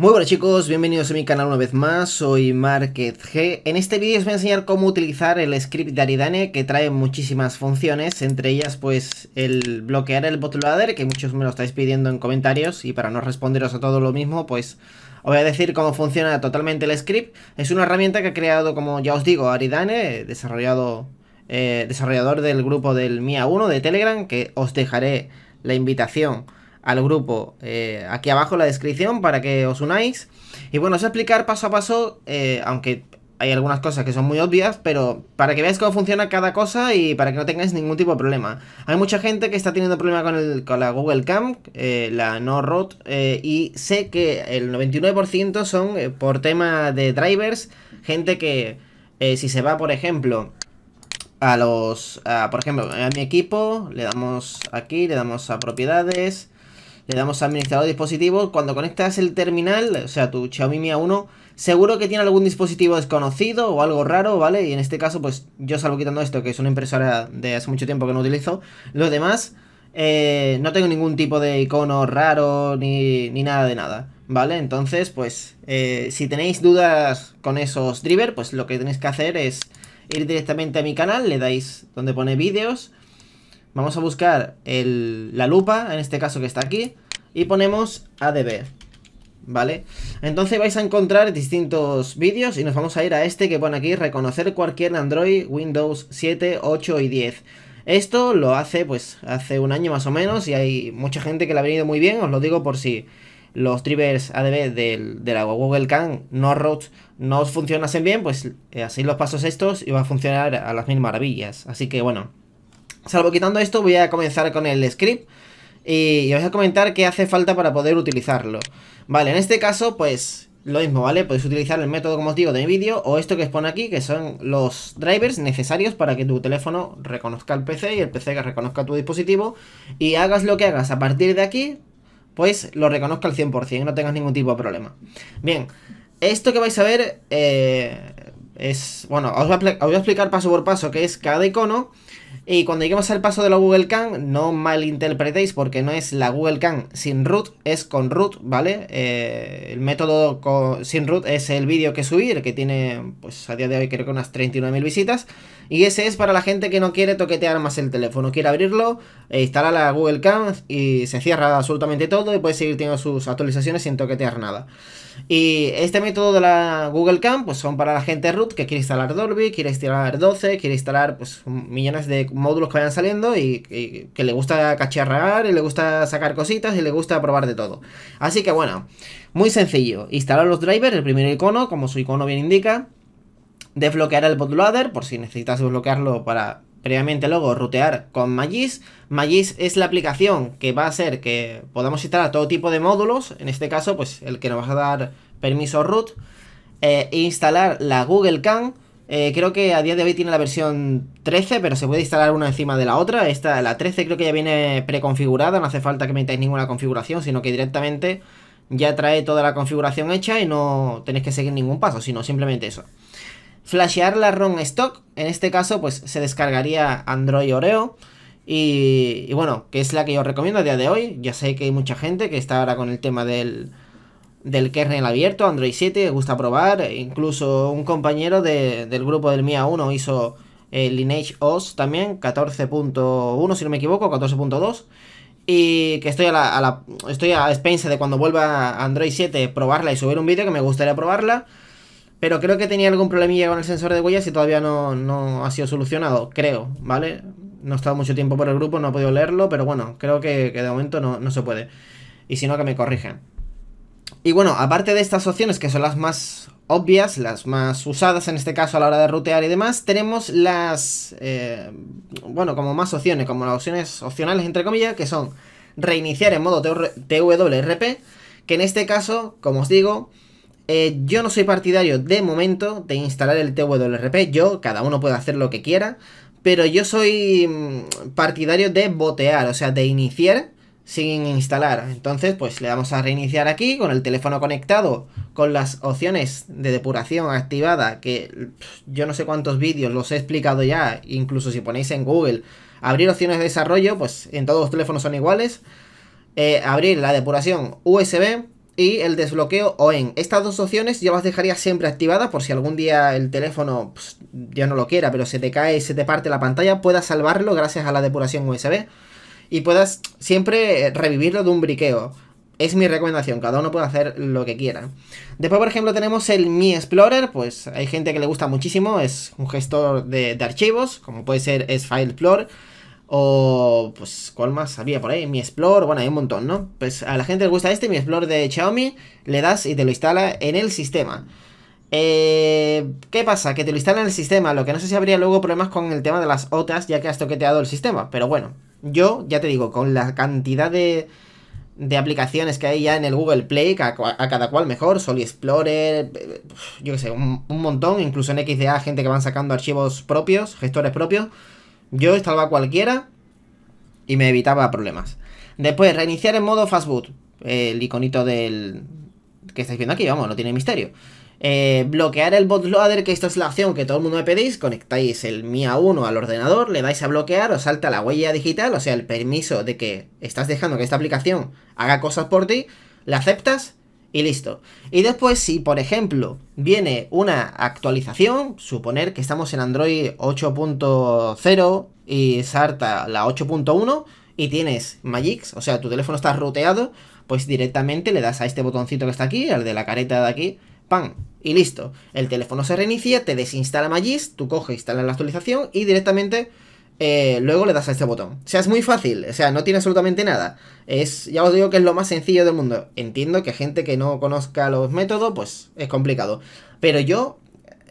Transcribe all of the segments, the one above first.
Muy buenas chicos, bienvenidos a mi canal una vez más, soy MarketG En este vídeo os voy a enseñar cómo utilizar el script de Aridane que trae muchísimas funciones, entre ellas pues el bloquear el botloader, que muchos me lo estáis pidiendo en comentarios y para no responderos a todo lo mismo pues os voy a decir cómo funciona totalmente el script. Es una herramienta que ha creado como ya os digo Aridane, desarrollado, eh, desarrollador del grupo del MIA1 de Telegram, que os dejaré la invitación al grupo eh, aquí abajo en la descripción para que os unáis. Y bueno, os voy a explicar paso a paso, eh, aunque hay algunas cosas que son muy obvias, pero para que veáis cómo funciona cada cosa y para que no tengáis ningún tipo de problema. Hay mucha gente que está teniendo problema con, la Google Cam, eh, la No Road, y sé que el 99% son por tema de drivers, gente que si se va, por ejemplo, a los... por ejemplo, a mi equipo, le damos aquí, le damos a propiedades... Le damos a administrador de dispositivos. Cuando conectas el terminal, o sea, tu Xiaomi Mi 1 seguro que tiene algún dispositivo desconocido o algo raro, ¿vale? Y en este caso, pues yo salgo quitando esto, que es una impresora de hace mucho tiempo que no utilizo, Lo demás eh, no tengo ningún tipo de icono raro ni, nada de nada. ¿vale? Entonces, pues, eh, si tenéis dudas con esos drivers, pues lo que tenéis que hacer es ir directamente a mi canal, le dais donde pone vídeos, Vamos a buscar la lupa, en este caso que está aquí, y ponemos ADB, ¿vale? Entonces vais a encontrar distintos vídeos y nos vamos a ir a este que pone aquí, reconocer cualquier Android, Windows 7, 8 y 10. Esto lo hace, pues, hace un año más o menos y hay mucha gente que le ha venido muy bien, os lo digo por si los drivers ADB del, de la Google CAN, no no os funcionasen bien, pues hacéis eh, así los pasos estos y va a funcionar a las mil maravillas. Así que bueno, Salvo quitando esto, voy a comenzar con el script y os voy a comentar qué hace falta para poder utilizarlo. Vale, en este caso, pues lo mismo, ¿vale? Podéis utilizar el método, como os digo, de mi vídeo o esto que os pone aquí, que son los drivers necesarios para que tu teléfono reconozca el PC y el PC que reconozca tu dispositivo y hagas lo que hagas a partir de aquí, pues lo reconozca al 100%, no tengas ningún tipo de problema. Bien, esto que vais a ver eh, es, bueno, os voy a explicar paso por paso qué es cada icono y cuando lleguemos al paso de la Google Cam no malinterpretéis porque no es la Google Cam sin root, es con root, ¿vale? Eh, el método sin root es el vídeo que subir que tiene, pues a día de hoy creo que unas 39.000 visitas. Y ese es para la gente que no quiere toquetear más el teléfono, quiere abrirlo, e instala la Google Cam y se cierra absolutamente todo y puede seguir teniendo sus actualizaciones sin toquetear nada. Y este método de la Google Cam pues son para la gente root que quiere instalar Dolby, quiere instalar 12, quiere instalar pues millones de módulos que vayan saliendo y, que le gusta cacharrar y le gusta sacar cositas y le gusta probar de todo. Así que bueno, muy sencillo. Instalar los drivers, el primer icono, como su icono bien indica. Desbloquear el bootloader, por si necesitas desbloquearlo para previamente luego rutear con Magis. Magis es la aplicación que va a hacer que podamos instalar todo tipo de módulos, en este caso pues el que nos va a dar permiso root. Eh, instalar la Google Cam eh, creo que a día de hoy tiene la versión 13, pero se puede instalar una encima de la otra. Esta, la 13 creo que ya viene preconfigurada, no hace falta que metáis ninguna configuración, sino que directamente ya trae toda la configuración hecha y no tenéis que seguir ningún paso, sino simplemente eso. Flashear la ROM stock, en este caso pues se descargaría Android Oreo. Y, y bueno, que es la que yo recomiendo a día de hoy. Ya sé que hay mucha gente que está ahora con el tema del, del kernel abierto, Android 7, gusta probar, e incluso un compañero del grupo del MIA 1 hizo el eh, Lineage OS también, 14.1 si no me equivoco, 14.2, y que estoy a la, estoy a expensa de cuando vuelva Android 7 probarla y subir un vídeo, que me gustaría probarla, pero creo que tenía algún problemilla con el sensor de huellas y todavía no, no ha sido solucionado, creo, ¿vale? No he estado mucho tiempo por el grupo, no he podido leerlo, pero bueno, creo que, de momento no, no se puede. Y si no, que me corrijan. Y bueno, aparte de estas opciones que son las más obvias, las más usadas en este caso a la hora de rutear y demás, tenemos las, eh, bueno, como más opciones, como las opciones opcionales entre comillas, que son reiniciar en modo TWRP, que en este caso, como os digo, eh, yo no soy partidario de momento de instalar el TWRP, yo, cada uno puede hacer lo que quiera, pero yo soy mm, partidario de botear, o sea, de iniciar sin instalar. Entonces, pues le vamos a reiniciar aquí con el teléfono conectado, con las opciones de depuración activada, que yo no sé cuántos vídeos los he explicado ya, incluso si ponéis en Google, abrir opciones de desarrollo, pues en todos los teléfonos son iguales, eh, abrir la depuración USB y el desbloqueo OEN. Estas dos opciones yo las dejaría siempre activadas por si algún día el teléfono, pues, ya no lo quiera, pero se te cae, se te parte la pantalla, puedas salvarlo gracias a la depuración USB y puedas siempre revivirlo de un briqueo. Es mi recomendación, cada uno puede hacer lo que quiera. Después, por ejemplo, tenemos el Mi Explorer, pues hay gente que le gusta muchísimo, es un gestor de, archivos, como puede ser es File Explorer, o pues, ¿cuál más había por ahí? Mi Explorer, bueno, hay un montón, ¿no? Pues a la gente le gusta este, Mi Explorer de Xiaomi, le das y te lo instala en el sistema. Eh, ¿Qué pasa? Que te lo instala en el sistema, lo que no sé si habría luego problemas con el tema de las otras ya que has toqueteado el sistema, pero bueno, yo, ya te digo, con la cantidad de, de aplicaciones que hay ya en el Google Play, a, cada cual mejor, Soli Explorer, eh, yo qué sé, un, un, montón, incluso en XDA, gente que van sacando archivos propios, gestores propios. Yo instalaba cualquiera y me evitaba problemas. Después, reiniciar en modo fastboot, el iconito del que estáis viendo aquí, vamos, no tiene misterio. Eh, bloquear el bootloader, que esta es la opción que todo el mundo me pedís, conectáis el MIA1 al ordenador, le dais a bloquear, os salta la huella digital, o sea, el permiso de que estás dejando que esta aplicación haga cosas por ti, la aceptas y listo. Y después, si por ejemplo viene una actualización, suponer que estamos en Android 8.0 y salta la 8.1 y tienes Magix, o sea, tu teléfono está roteado pues directamente le das a este botoncito que está aquí, al de la careta de aquí, ¡pam! y listo. El teléfono se reinicia, te desinstala Magis, tú coges, instalas la actualización y directamente eh, luego le das a este botón. O sea, es muy fácil, o sea, no tiene absolutamente nada. Es, ya os digo que es lo más sencillo del mundo. Entiendo que gente que no conozca los métodos, pues es complicado. Pero yo,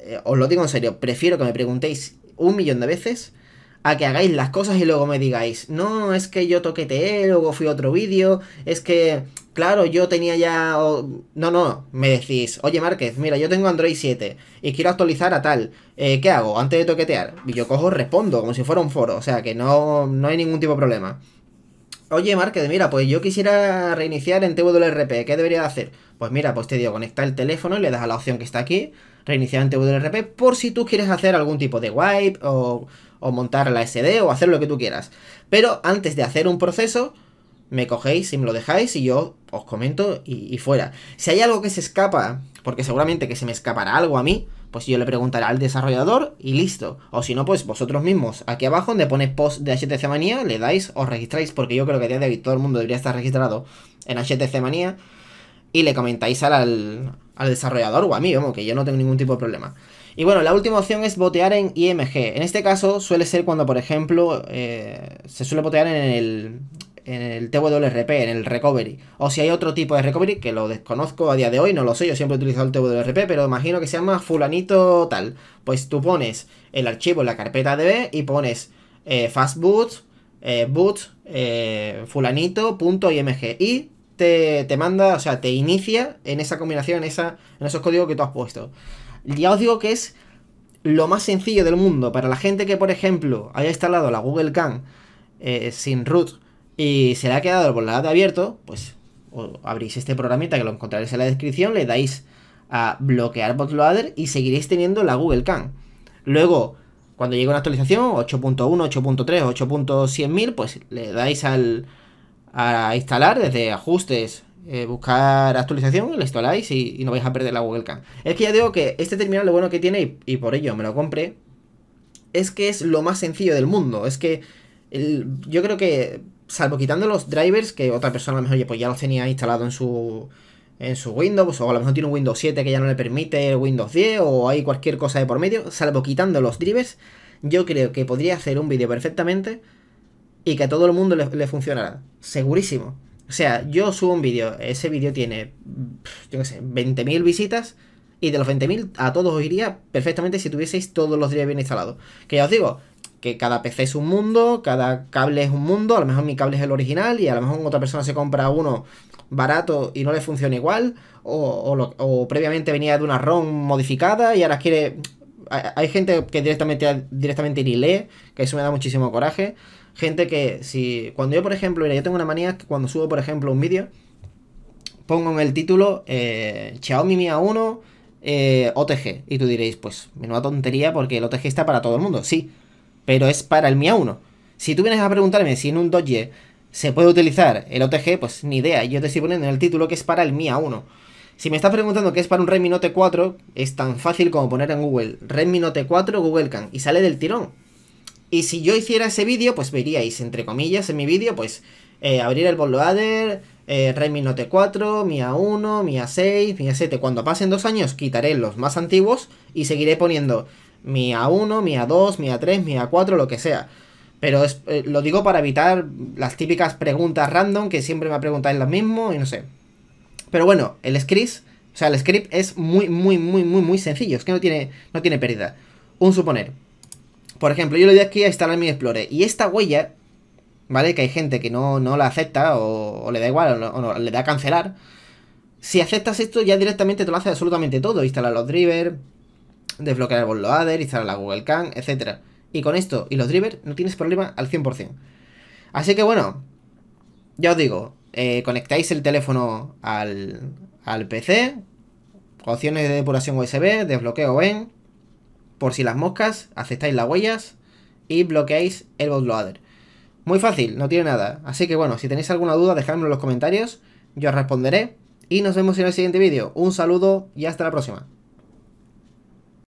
eh, os lo digo en serio, prefiero que me preguntéis un millón de veces que hagáis las cosas y luego me digáis, no, es que yo toqueteé, e, luego fui a otro vídeo, es que, claro, yo tenía ya... No, no, me decís, oye Márquez, mira, yo tengo Android 7 y quiero actualizar a tal, eh, ¿qué hago antes de toquetear? Y yo cojo, respondo, como si fuera un foro, o sea que no, no hay ningún tipo de problema. Oye, Márquez, mira, pues yo quisiera reiniciar en TWRP, ¿qué debería hacer? Pues mira, pues te digo, conecta el teléfono y le das a la opción que está aquí, reiniciar en TWRP, por si tú quieres hacer algún tipo de wipe o, montar la SD o hacer lo que tú quieras. Pero antes de hacer un proceso, me cogéis y me lo dejáis y yo os comento y fuera. Si hay algo que se escapa, porque seguramente que se me escapará algo a mí, pues yo le preguntaré al desarrollador y listo. O si no, pues vosotros mismos, aquí abajo donde pone post de HTC Manía, le dais, os registráis, porque yo creo que a día de hoy todo el mundo debería estar registrado en HTC Manía, y le comentáis al, desarrollador o a mí, Como que yo no tengo ningún tipo de problema. Y bueno, la última opción es botear en IMG. En este caso suele ser cuando, por ejemplo, eh, se suele botear en el, en el TWRP, en el recovery, o si hay otro tipo de recovery que lo desconozco a día de hoy, no lo sé, yo siempre he utilizado el TWRP, pero imagino que se llama fulanito tal. Pues tú pones el archivo en la carpeta DB y pones eh, Fastboot eh, Boot eh, fulanito.img y te, manda, o sea, te inicia en esa combinación, en, esa, esos códigos que tú has puesto. Ya os digo que es lo más sencillo del mundo para la gente que, por ejemplo, haya instalado la Google Can sin root y se le ha quedado el bootloader abierto, pues abrís este programita que lo encontraréis en la descripción, le dais a bloquear bootloader y seguiréis teniendo la Google Cam. Luego, cuando llegue una actualización, 8.1, 8.3, 8.100.000, pues le dais al, a instalar desde ajustes, eh, buscar actualización, la instaláis y, no vais a perder la Google Cam. Es que ya digo que este terminal lo bueno que tiene, y, por ello me lo compré, es que es lo más sencillo del mundo. Es que yo creo que salvo quitando los drivers, que otra persona a lo mejor pues ya los tenía instalado en su, en su Windows, o a lo mejor tiene un Windows 7 que ya no le permite Windows 10, o hay cualquier cosa de por medio, salvo quitando los drivers, yo creo que podría hacer un vídeo perfectamente y que a todo el mundo le, funcionara funcionará. Segurísimo. O sea, yo subo un vídeo, ese vídeo tiene, yo qué sé, 20.000 visitas. Y de los 20.000 a todos os iría perfectamente si tuvieseis todos los drivers bien instalados. Que ya os digo, que cada PC es un mundo, cada cable es un mundo, a lo mejor mi cable es el original y a lo mejor otra persona se compra uno barato y no le funciona igual, o, previamente venía de una ROM modificada y ahora quiere... Hay gente que directamente, directamente y lee, que eso me da muchísimo coraje. Gente que si... Cuando yo, por ejemplo, mira, yo tengo una manía que cuando subo, por ejemplo, un vídeo, pongo en el título Chao eh, Xiaomi Mi A1 eh, OTG. Y tú diréis, pues, menuda tontería porque el OTG está para todo el mundo. Sí, pero es para el Mia 1. Si tú vienes a preguntarme si en un Dodge se puede utilizar el OTG, pues ni idea. Yo te estoy poniendo en el título que es para el Mia 1. Si me estás preguntando que es para un Redmi Note 4, es tan fácil como poner en Google Redmi Note 4 Google Can y sale del tirón. Y si yo hiciera ese vídeo, pues veríais, entre comillas, en mi vídeo, pues eh, abrir el bootloader, eh, Redmi Note 4, Mia 1 Mia 6 Mia 7 Cuando pasen dos años, quitaré los más antiguos y seguiré poniendo mi A1, mi A2, mi A3, mi A4, lo que sea. Pero eh, lo digo para evitar las típicas preguntas random que siempre me preguntáis lo mismo y no sé. Pero bueno, el script, o sea, el script es muy, muy, muy, muy, muy sencillo. Es que no tiene, no tiene pérdida. Un suponer. Por ejemplo, yo le doy aquí a instalar mi Explorer. Y esta huella, ¿vale? Que hay gente que no, no la acepta o, le da igual o, le da a cancelar. Si aceptas esto, ya directamente te lo hace absolutamente todo. Instalar los drivers desbloquear el bootloader, instalar la Google Cam, etc. Y con esto y los drivers no tienes problema al 100%. Así que bueno, ya os digo, eh, conectáis el teléfono al, PC, opciones de depuración USB, desbloqueo en, por si las moscas, aceptáis las huellas y bloqueáis el bootloader. Muy fácil, no tiene nada. Así que bueno, si tenéis alguna duda, dejadmelo en los comentarios, yo os responderé. Y nos vemos en el siguiente vídeo. Un saludo y hasta la próxima.